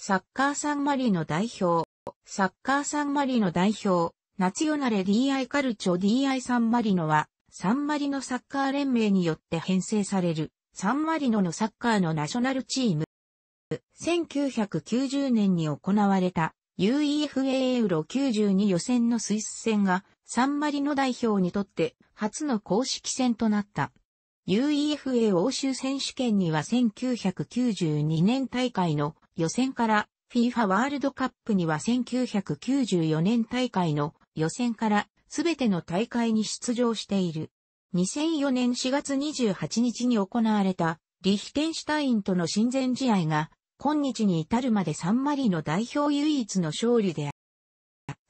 サッカーサンマリの代表、サッカーサンマリの代表、ナチオナレ DI カルチョ DI サンマリノは、サンマリノサッカー連盟によって編成される、サンマリノのサッカーのナショナルチーム。1990年に行われた UEFA ユーロ92予選のスイス戦がサンマリノ代表にとって初の公式戦となった。UEFA 欧州選手権には1992年大会の予選から FIFA ワールドカップには1994年大会の予選からすべての大会に出場している。2004年4月28日に行われたリヒテンシュタインとの親善試合が今日に至るまでサンマリの代表唯一の勝利である。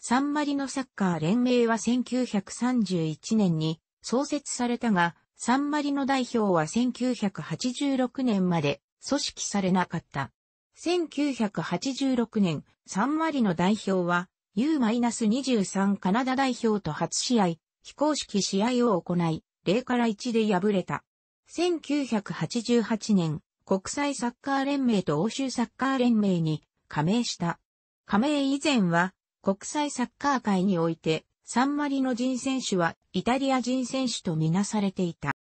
サンマリのサッカー連盟は1931年に創設されたが、サンマリの代表は1986年まで組織されなかった。1986年、サンマリの代表は、U-23 カナダ代表と初試合、非公式試合を行い、0から1で敗れた。1988年、国際サッカー連盟と欧州サッカー連盟に加盟した。加盟以前は、国際サッカー界において、サンマリの人選手はイタリア人選手とみなされていた。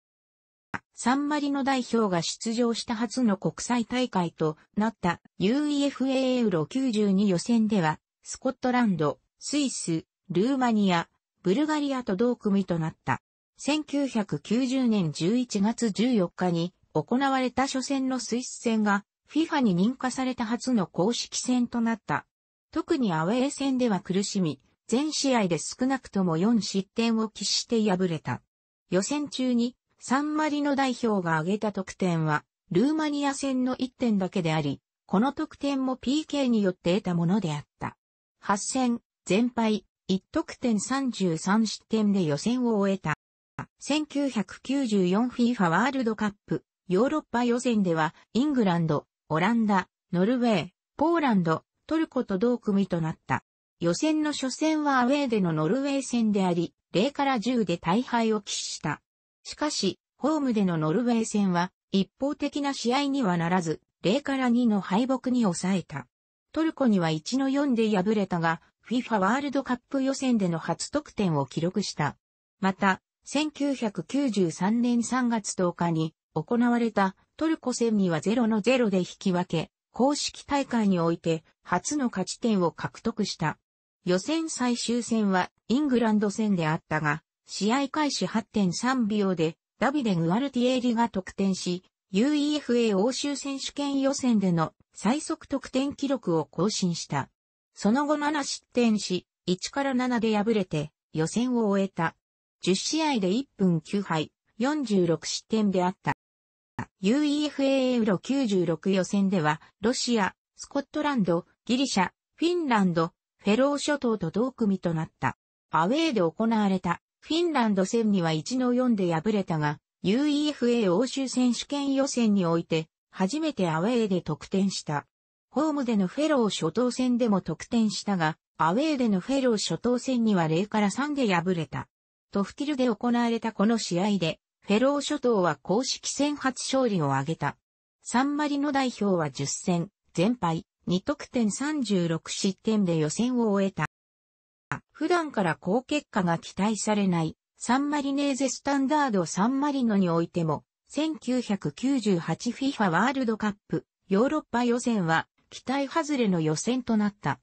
サンマリの代表が出場した初の国際大会となった UEFA ユーロ92予選では、スコットランド、スイス、ルーマニア、ブルガリアと同組となった。1990年11月14日に行われた初戦のスイス戦が FIFA に認可された初の公式戦となった。特にアウェー戦では苦しみ、全試合で少なくとも4失点を喫して敗れた。予選中にサンマリの代表が挙げた得点は、ルーマニア戦の1点だけであり、この得点も PK によって得たものであった。8戦、全敗、1得点33失点で予選を終えた。1994FIFA ワールドカップ、ヨーロッパ予選では、イングランド、オランダ、ノルウェー、ポーランド、トルコと同組となった。予選の初戦はアウェーでのノルウェー戦であり、0から10で大敗を喫した。しかし、ホームでのノルウェー戦は一方的な試合にはならず、0から2の敗北に抑えた。トルコには1の4で敗れたが、FIFA ワールドカップ予選での初得点を記録した。また、1993年3月10日に行われたトルコ戦には0の0で引き分け、公式大会において初の勝ち点を獲得した。予選最終戦はイングランド戦であったが、試合開始8.3秒で、ダビデ・グアルティエリが得点し、UEFA 欧州選手権予選での最速得点記録を更新した。その後7失点し、1から7で敗れて予選を終えた。10試合で1分9敗、46失点であった。UEFA ユーロ96予選では、ロシア、スコットランド、ギリシャ、フィンランド、フェロー諸島と同組となった。アウェーで行われたフィンランド戦には1の4で敗れたが、UEFA 欧州選手権予選において、初めてアウェーで得点した。ホームでのフェロー初等戦でも得点したが、アウェーでのフェロー初等戦には0から3で敗れた。トフキルで行われたこの試合で、フェロー諸島は公式戦初勝利を挙げた。サンマリの代表は10戦、全敗、2得点36失点で予選を終えた。普段から高結果が期待されないサンマリネーゼスタンダードサンマリノにおいても、1998FIFA ワールドカップヨーロッパ予選は期待外れの予選となった。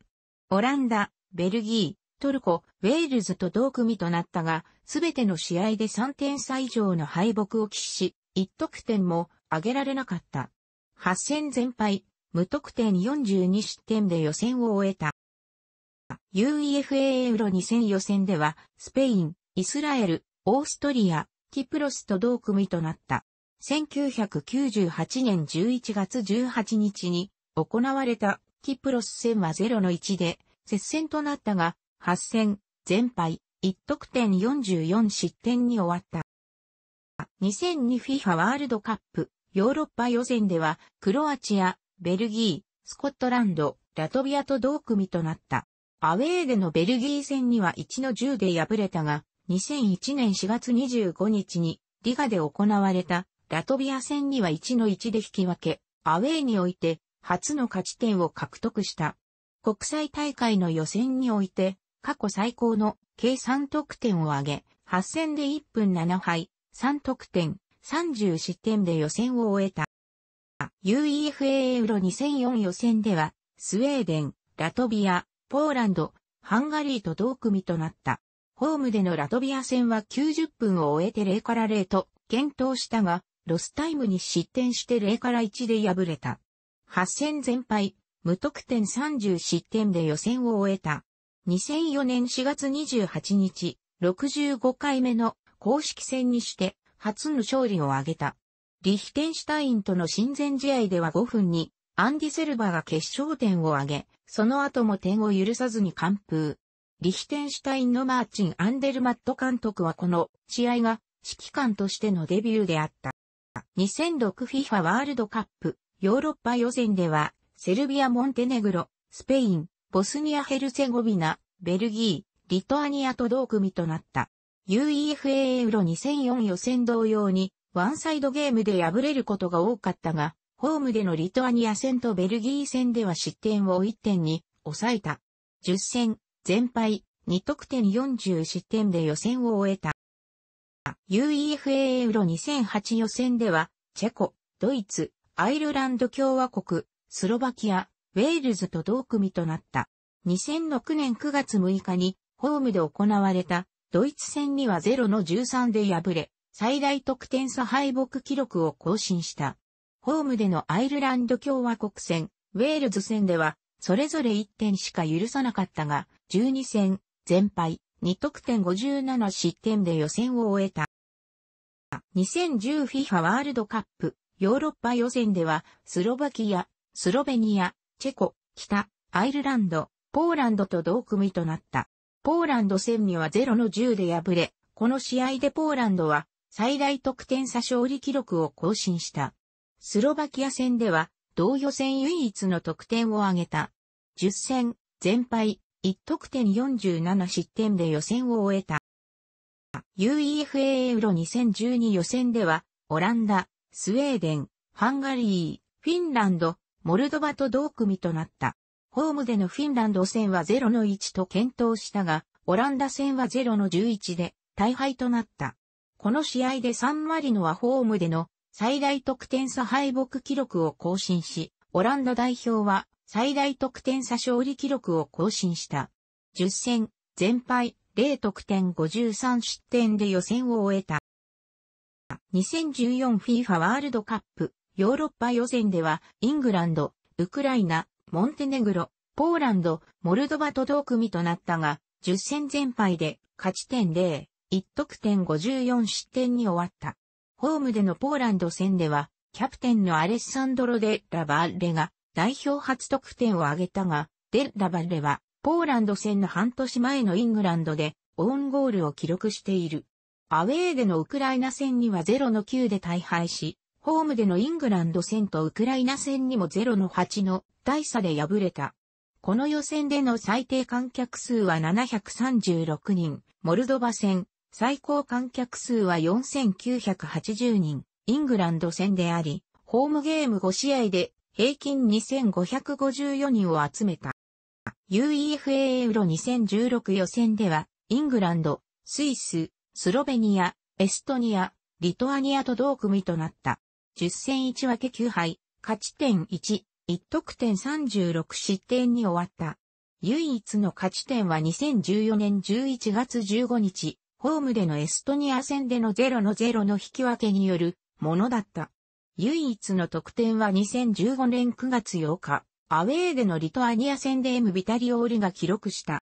オランダ、ベルギー、トルコ、ウェールズと同組となったが、すべての試合で3点差以上の敗北を喫し、1得点も上げられなかった。8戦全敗、無得点42失点で予選を終えた。UEFA ユーロ2000予選では、スペイン、イスラエル、オーストリア、キプロスと同組となった。1998年11月18日に行われたキプロス戦は0の1で接戦となったが、8戦、全敗、1得点44失点に終わった。2002FIFA ワールドカップヨーロッパ予選ではクロアチア、ベルギー、スコットランド、ラトビアと同組となった。アウェーでのベルギー戦には1の10で敗れたが、2001年4月25日にリガで行われたラトビア戦には1の1で引き分け、アウェーにおいて初の勝ち点を獲得した。国際大会の予選において過去最高の計3得点を挙げ、8戦で1分7敗、3得点、30失点で予選を終えた。UEFA ユーロ2004予選では、スウェーデン、ラトビア、ポーランド、ハンガリーと同組となった。ホームでのラトビア戦は90分を終えて0から0と検討したが、ロスタイムに失点して0から1で敗れた。8戦全敗、無得点30失点で予選を終えた。2004年4月28日、65回目の公式戦にして初の勝利を挙げた。リヒテンシュタインとの親善試合では5分にアンディ・セルバが決勝点を挙げ、その後も点を許さずに完封。リヒテンシュタインのマーチン・アンデルマット監督はこの試合が指揮官としてのデビューであった。2006FIFA ワールドカップヨーロッパ予選では、セルビア・モンテネグロ、スペイン、ボスニア・ヘルセゴビナ、ベルギー、リトアニアと同組となった。UEFA ユーロ2004予選同様に、ワンサイドゲームで敗れることが多かったが、ホームでのリトアニア戦とベルギー戦では失点を1点に抑えた。10戦、全敗、2得点40失点で予選を終えた。UEFA ユーロ2008予選では、チェコ、ドイツ、アイルランド共和国、スロバキア、ウェールズと同組となった。2006年9月6日に、ホームで行われた、ドイツ戦には0の13で敗れ、最大得点差敗北記録を更新した。ホームでのアイルランド共和国戦、ウェールズ戦では、それぞれ1点しか許さなかったが、12戦、全敗、2得点57失点で予選を終えた。2010FIFA ワールドカップ、ヨーロッパ予選では、スロバキア、スロベニア、チェコ、北、アイルランド、ポーランドと同組となった。ポーランド戦には0の10で敗れ、この試合でポーランドは最大得点差勝利記録を更新した。スロバキア戦では、同予選唯一の得点を挙げた。10戦、全敗、1得点47失点で予選を終えた。UEFA エウロ2012予選では、オランダ、スウェーデン、ハンガリー、フィンランド、モルドバと同組となった。ホームでのフィンランド戦は0の1と検討したが、オランダ戦は0の11で大敗となった。この試合で3割のはホームでの最大得点差敗北記録を更新し、オランダ代表は最大得点差勝利記録を更新した。10戦、全敗、0得点53失点で予選を終えた。2014FIFA ワールドカップヨーロッパ予選では、イングランド、ウクライナ、モンテネグロ、ポーランド、モルドバと同組となったが、10戦全敗で勝ち点0、1得点54失点に終わった。ホームでのポーランド戦では、キャプテンのアレッサンドロ・デ・ラバーレが代表初得点を挙げたが、デ・ラバーレはポーランド戦の半年前のイングランドでオウンゴールを記録している。アウェーでのウクライナ戦には0の9で大敗し、ホームでのイングランド戦とウクライナ戦にも0の8の大差で敗れた。この予選での最低観客数は736人、モルドバ戦、最高観客数は4980人、イングランド戦であり、ホームゲーム5試合で平均2554人を集めた。UEFA ユーロ2016予選では、イングランド、スイス、スロベニア、エストニア、リトアニアと同組となった。10戦1分け9敗、勝ち点1、1得点36失点に終わった。唯一の勝ち点は2014年11月15日、ホームでのエストニア戦での0の0の引き分けによるものだった。唯一の得点は2015年9月8日、アウェーでのリトアニア戦で M ビタリオールが記録した。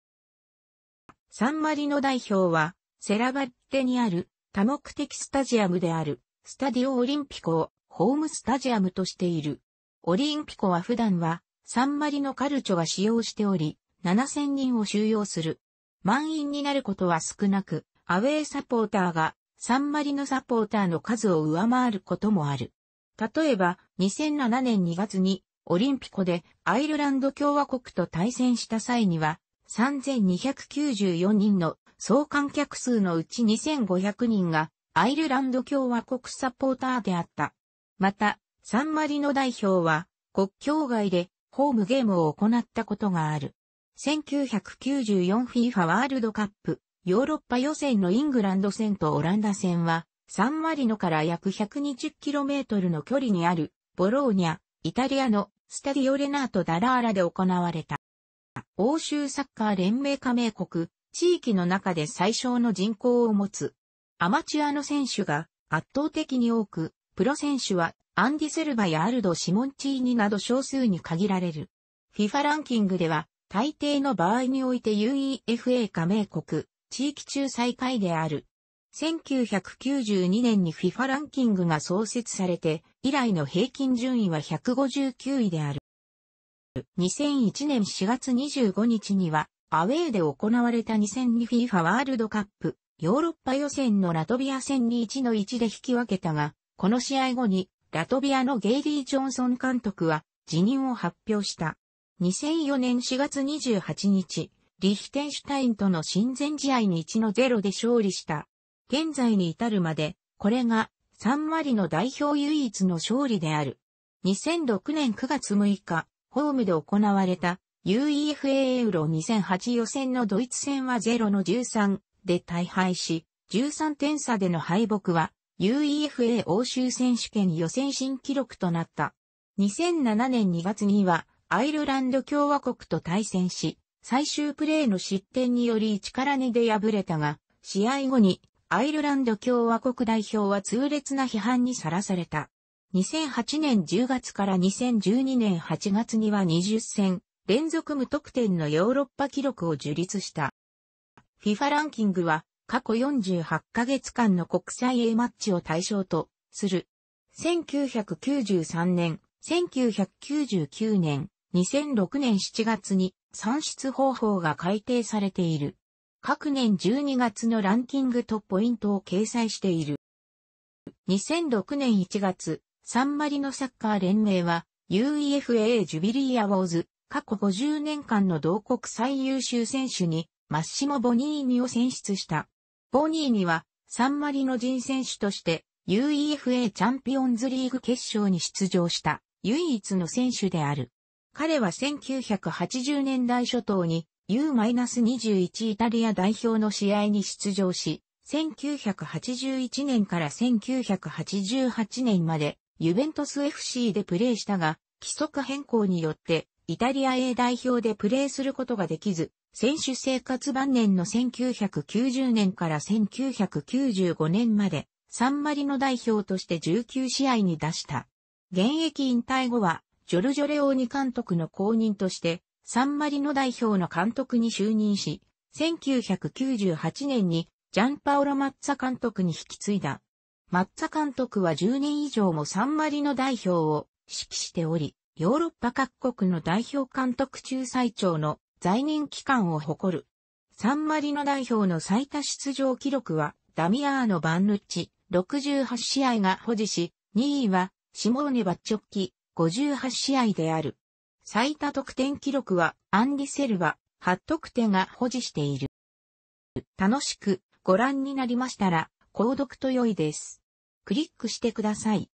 サンマリノ代表は、セラバッテにある多目的スタジアムである、スタディオオリンピコをホームスタジアムとしている。オリンピコは普段は、サンマリノカルチョが使用しており、7000人を収容する。満員になることは少なく、アウェーサポーターがサンマリノサポーターの数を上回ることもある。例えば、2007年2月にオリンピコでアイルランド共和国と対戦した際には、3294人の総観客数のうち2500人がアイルランド共和国サポーターであった。また、サンマリノ代表は国境外でホームゲームを行ったことがある。1994FIFA ワールドカップヨーロッパ予選のイングランド戦とオランダ戦は、サンマリノから約 120km の距離にある、ボローニャ、イタリアのスタディオレナート・ダラーラで行われた。欧州サッカー連盟加盟国、地域の中で最小の人口を持つ。アマチュアの選手が圧倒的に多く、プロ選手はアンディ・セルバやアルド・シモンチーニなど少数に限られる。FIFA ランキングでは、大抵の場合において UEFA 加盟国、地域中最下位である。1992年に FIFA ランキングが創設されて、以来の平均順位は159位である。2001年4月25日には、アウェーで行われた 2002FIFA ワールドカップ、ヨーロッパ予選のラトビア戦に1の1で引き分けたが、この試合後に、ラトビアのゲイリー・ジョンソン監督は、辞任を発表した。2004年4月28日、リヒテンシュタインとの親善試合に1の0で勝利した。現在に至るまで、これが3割の代表唯一の勝利である。2006年9月6日、ホームで行われた UEFA ユーロ2008予選のドイツ戦は0の13で大敗し、13点差での敗北は UEFA 欧州選手権予選新記録となった。2007年2月にはアイルランド共和国と対戦し、最終プレーの失点により1から2で敗れたが、試合後にアイルランド共和国代表は痛烈な批判にさらされた。2008年10月から2012年8月には20戦連続無得点のヨーロッパ記録を樹立した。FIFA ランキングは過去48ヶ月間の国際 A マッチを対象とする。1993年、1999年、2006年7月に算出方法が改定されている。各年12月のランキングとポイントを掲載している。2006年1月、サンマリノサッカー連盟は UEFA ジュビリーアウォーズ過去50年間の同国最優秀選手にマッシモ・ボニーニを選出した。ボニーニはサンマリノ人選手として UEFA チャンピオンズリーグ決勝に出場した唯一の選手である。彼は1980年代初頭に U-21 イタリア代表の試合に出場し、1981年から1988年までユベントス FC でプレーしたが、規則変更によってイタリア A 代表でプレーすることができず、選手生活晩年の1990年から1995年まで、サンマリの代表として19試合に出した。現役引退後はジョルジョ・レオーニ監督の後任として、サンマリの代表の監督に就任し、1998年にジャンパオロ・マッツァ監督に引き継いだ。マッツァ監督は10年以上もサンマリの代表を指揮しており、ヨーロッパ各国の代表監督中最長の在任期間を誇る。サンマリの代表の最多出場記録はダミアーノ・バンヌッチ68試合が保持し、2位はシモーネ・バッチョッキ58試合である。最多得点記録はアンディセルは8得点が保持している。楽しくご覧になりましたら、購読と良いです。クリックしてください。